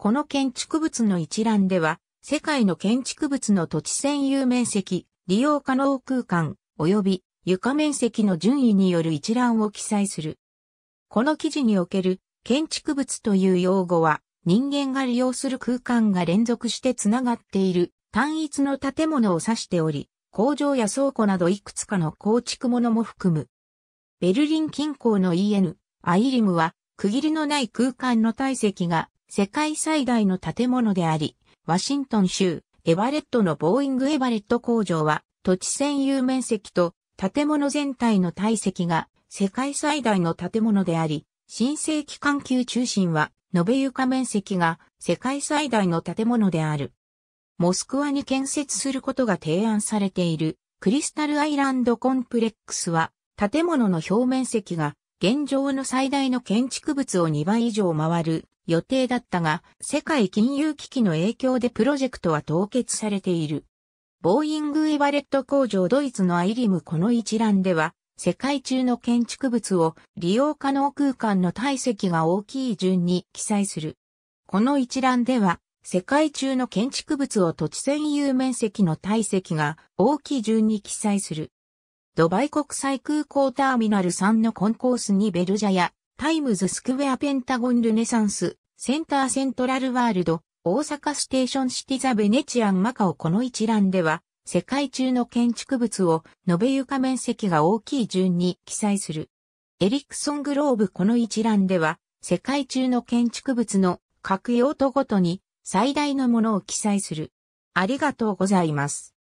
この建築物の一覧では、世界の建築物の土地占有面積、利用可能空間、及び床面積の順位による一覧を記載する。この記事における建築物という用語は、人間が利用する空間が連続してつながっている単一の建物を指しており、工場や倉庫などいくつかの構築物も含む。ベルリン近郊の EN、アイリムは、区切りのない空間の体積が世界最大の建物であり、ワシントン州、エバレットのボーイングエバレット工場は、土地占有面積と建物全体の体積が世界最大の建物であり、新世紀環球中心は、延べ床面積が世界最大の建物である。モスクワに建設することが提案されているクリスタルアイランドコンプレックスは建物の表面積が現状の最大の建築物を2倍以上回る予定だったが、世界金融危機の影響でプロジェクトは凍結されている。ボーイング・エバレット工場ドイツのアイリムこの一覧では、世界中の建築物を利用可能空間の体積が大きい順に記載する。この一覧では、世界中の建築物を土地占有面積の体積が大きい順に記載する。ドバイ国際空港ターミナル3のコンコースにベルジャヤ、タイムズスクウェアペンタゴンルネサンス、センターセントラルワールド、大阪ステーションシティザベネチアンマカオこの一覧では、世界中の建築物を延べ床面積が大きい順に記載する。エリクソングローブこの一覧では、世界中の建築物の各用途ごとに最大のものを記載する。ありがとうございます。